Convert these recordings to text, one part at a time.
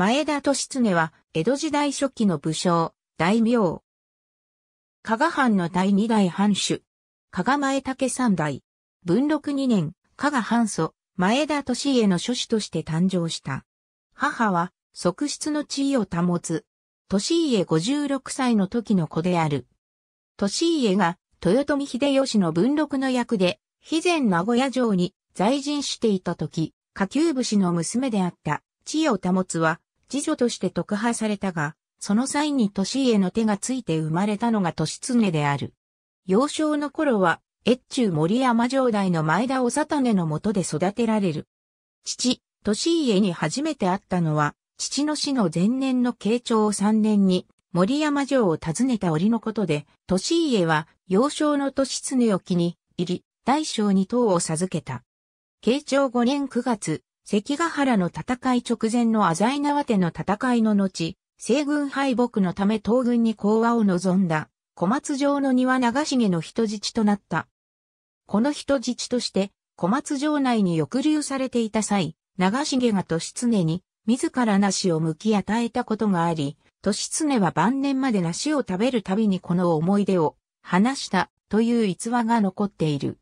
前田利常は、江戸時代初期の武将、大名。加賀藩の第二代藩主。加賀前武三代。文禄二年、加賀藩祖、前田利家の諸子として誕生した。母は、側室の地位を保つ。利家56歳の時の子である。利家が、豊臣秀吉の文禄の役で、肥前名古屋城に在陣していた時、下級武士の娘であった、地位を保つは、次女として特派されたが、その際に年家の手がついて生まれたのが年常である。幼少の頃は、越中森山城代の前田長種のもとで育てられる。父、年家に初めて会ったのは、父の死の前年の慶長3年に、森山城を訪ねた折のことで、年家は幼少の年常を気に入り、大将に党を授けた。慶長5年9月、関ヶ原の戦い直前の浅井縄手の戦いの後、西軍敗北のため東軍に講和を望んだ、小松城の庭長重の人質となった。この人質として、小松城内に抑留されていた際、長重が利常に、自ら梨を向き与えたことがあり、利常は晩年まで梨を食べるたびにこの思い出を話したという逸話が残っている。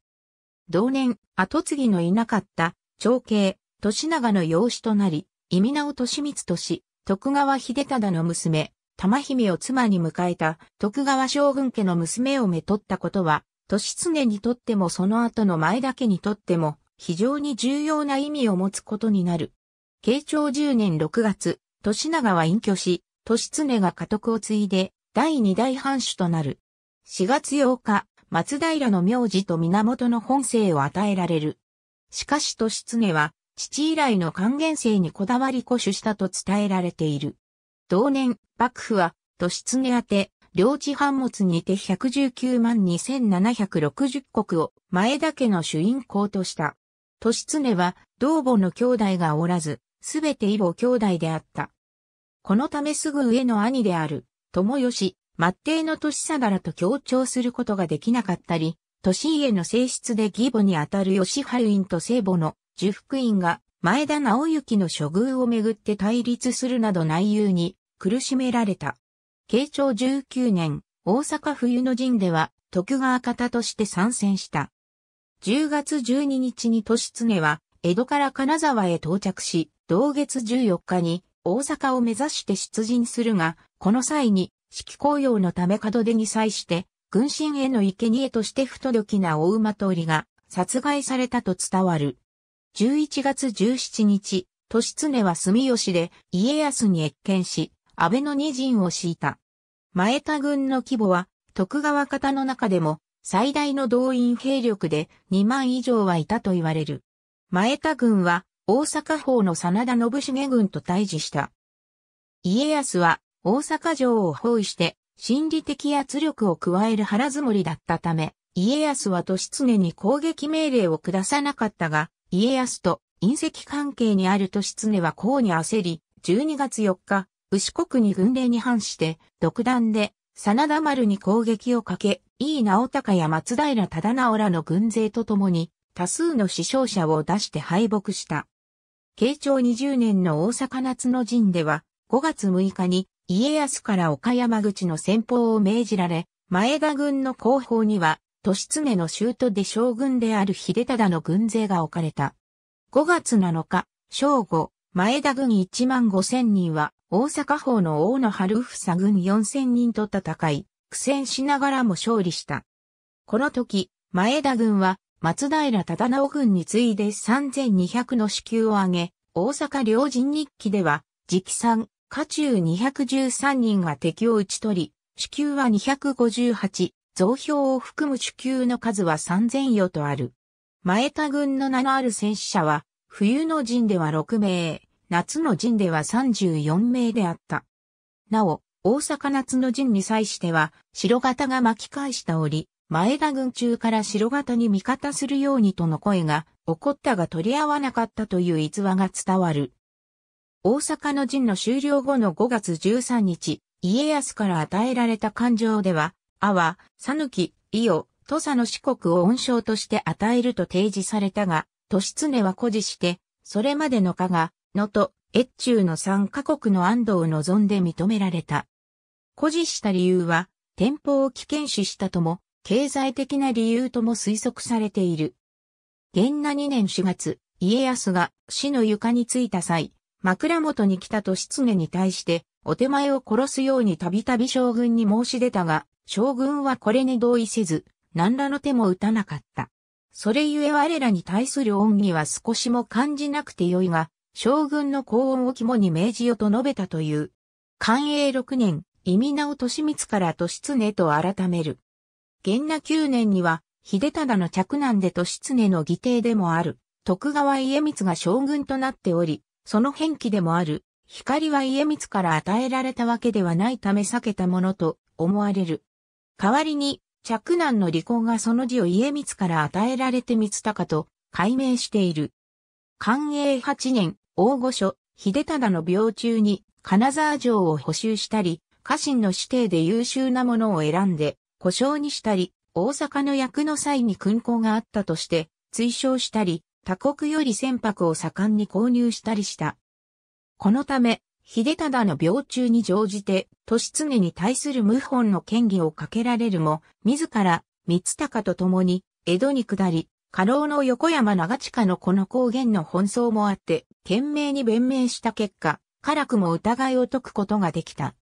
同年、後継ぎのいなかった長兄、年長の養子となり、意味名を利光とし、徳川秀忠の娘、玉姫を妻に迎えた徳川将軍家の娘をめとったことは、年常にとってもその後の前田家にとっても非常に重要な意味を持つことになる。慶長10年6月、年長は隠居し、年常が家督を継いで第二代藩主となる。4月8日、松平の名字と源の本姓を与えられる。しかし年常は父以来の還元性にこだわり固守したと伝えられている。同年、幕府は、都常宛て、領地藩物にて119万2760国を前田家の主因公とした。都常は、同母の兄弟がおらず、すべて異母兄弟であった。このためすぐ上の兄である、友義、末帝の年定らと協調することができなかったり、年家の性質で義母にあたる吉春院と聖母の呪福院が前田直之の処遇をめぐって対立するなど内憂に苦しめられた。慶長19年、大阪冬の陣では徳川方として参戦した。10月12日に年常は江戸から金沢へ到着し、同月14日に大阪を目指して出陣するが、この際に四季紅葉のため門出に際して、軍神への生贄として不届きな大馬通りが殺害されたと伝わる。11月17日、利常は住吉で家康に謁見し、安倍の二陣を敷いた。前田軍の規模は徳川方の中でも最大の動員兵力で2万以上はいたと言われる。前田軍は大阪方の真田信繁軍と対峙した。家康は大阪城を包囲して心理的圧力を加える腹積もりだったため、家康は利常に攻撃命令を下さなかったが、家康と隕石関係にあると失根はうに焦り、12月4日、牛国に軍令に反して、独断で、真田丸に攻撃をかけ、井伊直高や松平忠直らの軍勢と共に、多数の死傷者を出して敗北した。慶長20年の大阪夏の陣では、5月6日に家康から岡山口の先方を命じられ、前田軍の後方には詰常の州都で将軍である秀忠の軍勢が置かれた。5月7日、正午、前田軍1万5千人は、大阪方の大野春房軍4千人と戦い、苦戦しながらも勝利した。この時、前田軍は、松平忠直軍に次いで3200の支給を上げ、大阪領人日記では、直参、家中213人が敵を打ち取り、支給は258、増票を含む主級の数は3000余とある。前田軍の名のある戦死者は、冬の陣では6名、夏の陣では34名であった。なお、大阪夏の陣に際しては、白型が巻き返したり、前田軍中から白型に味方するようにとの声が起こったが取り合わなかったという逸話が伝わる。大阪の陣の終了後の5月13日、家康から与えられた感情では、阿は、さぬき、伊予、土佐の四国を恩賞として与えると提示されたが、利常は誇示して、それまでの加賀、野と越中の三カ国の安堵を望んで認められた。誇示した理由は、天保を危険視したとも、経済的な理由とも推測されている。元那2年4月、家康が死の床についた際、枕元に来た利常に対して、お手前を殺すようにたびたび将軍に申し出たが、将軍はこれに同意せず、何らの手も打たなかった。それゆえ我らに対する恩義は少しも感じなくてよいが、将軍の幸運を肝に命じよと述べたという。寛永六年、意味を利光から利常と改める。元那九年には、秀忠の嫡男で利常の義弟でもある、徳川家光が将軍となっており、その変気でもある、光は家光から与えられたわけではないため避けたものと思われる。代わりに、嫡男の離婚がその字を家光から与えられて光高と改名している。寛永8年、大御所、秀忠の病中に金沢城を補修したり、家臣の指定で優秀なものを選んで、故障にしたり、大阪の役の際に勲功があったとして、追奨したり、他国より船舶を盛んに購入したりした。このため、秀忠の病中に乗じて、年常に対する謀反の権威をかけられるも、自ら、三高と共に、江戸に下り、過労の横山長近のこの高原の奔走もあって、懸命に弁明した結果、辛くも疑いを解くことができた。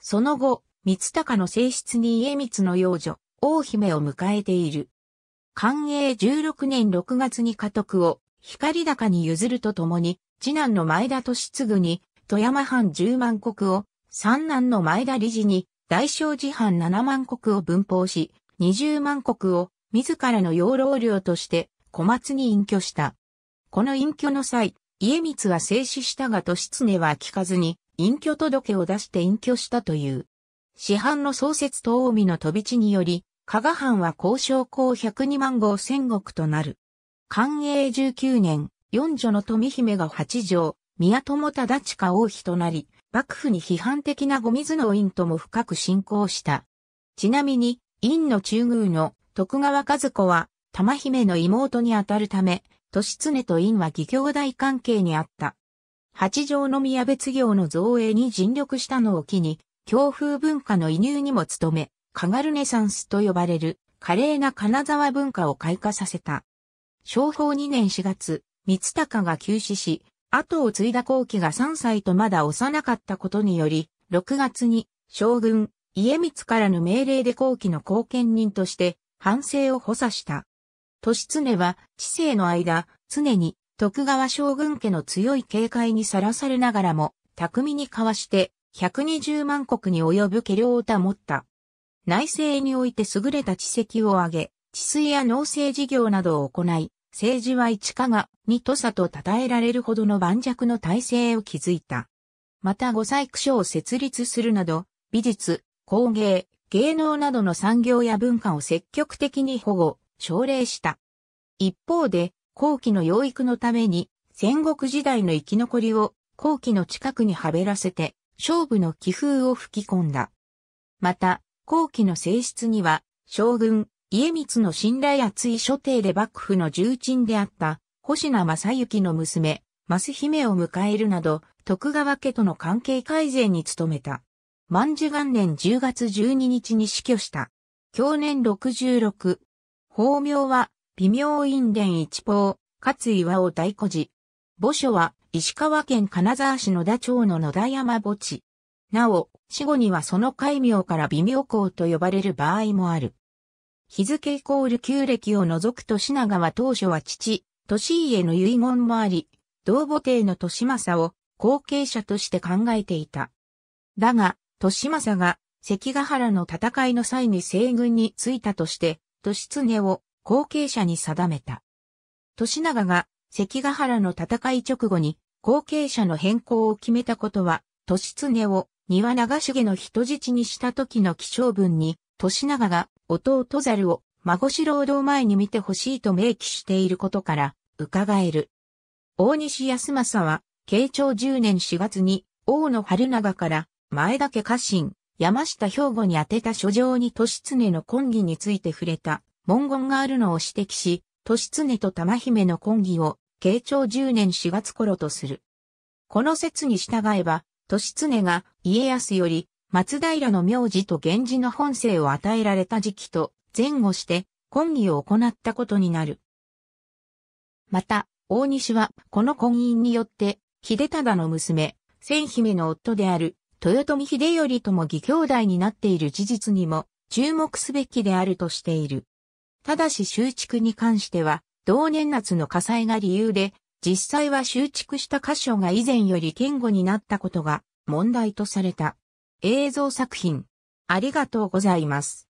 その後、三高の性質に家光の幼女、王姫を迎えている。寛永16年6月に家督を光高に譲るとともに、次男の前田利次に、富山藩10万石を三男の前田理事に大正寺藩七万国を分封し、二十万国を自らの養老領として小松に隠居した。この隠居の際、家光は静止したがと狐は聞かずに隠居届を出して隠居したという。市販の創設東近江の飛び地により、加賀藩は交渉公百二万号戦国となる。寛永十九年、四女の富姫が八条、宮友忠親王妃となり、幕府に批判的な後水の院とも深く信仰した。ちなみに、院の中宮の徳川和子は、玉姫の妹にあたるため、年常と院は義兄弟関係にあった。八条宮別業の造営に尽力したのを機に、強風文化の移入にも努め、カガルネサンスと呼ばれる華麗な金沢文化を開花させた。昭法2年4月、光高が休止し、後を継いだ後期が3歳とまだ幼かったことにより、6月に将軍、家光からの命令で後期の後見人として、反省を補佐した。年常は、知性の間、常に徳川将軍家の強い警戒にさらされながらも、巧みに交わして、120万国に及ぶ家領を保った。内政において優れた知績を挙げ、治水や農政事業などを行い、政治は一かが、二とさと称えられるほどの盤石の体制を築いた。また五細工所を設立するなど、美術、工芸、芸能などの産業や文化を積極的に保護、奨励した。一方で、後期の養育のために、戦国時代の生き残りを後期の近くにはべらせて、勝負の気風を吹き込んだ。また、後期の性質には、将軍、家光の信頼厚い所定で幕府の重鎮であった、星名正幸の娘、増姫を迎えるなど、徳川家との関係改善に努めた。万寿元年10月12日に死去した。去年66。法名は、微妙院伝一宝、勝岩尾大古寺。墓所は、石川県金沢市野田町の野田山墓地。なお、死後にはその戒名から微妙公と呼ばれる場合もある。日付イコール旧暦を除くと品川当初は父、利家の遺言もあり、同母帝の利政を後継者として考えていた。だが、利政が関ヶ原の戦いの際に西軍に着いたとして、利常を後継者に定めた。利長が関ヶ原の戦い直後に後継者の変更を決めたことは、利常を庭長重の人質にした時の気象文に、利長が弟猿を孫子労働前に見てほしいと明記していることから、伺える。大西康政は、慶長10年4月に、大野春長から、前田家家臣、山下兵庫に宛てた書状に利常の婚儀について触れた文言があるのを指摘し、利常と玉姫の婚儀を慶長10年4月頃とする。この説に従えば、利常が家康より松平の名字と源氏の本性を与えられた時期と前後して婚儀を行ったことになる。また、大西はこの婚姻によって、秀忠の娘、千姫の夫である豊臣秀頼とも義兄弟になっている事実にも注目すべきであるとしている。ただし修築に関しては、同年夏の火災が理由で、実際は修築した箇所が以前より堅固になったことが問題とされた。映像作品。ありがとうございます。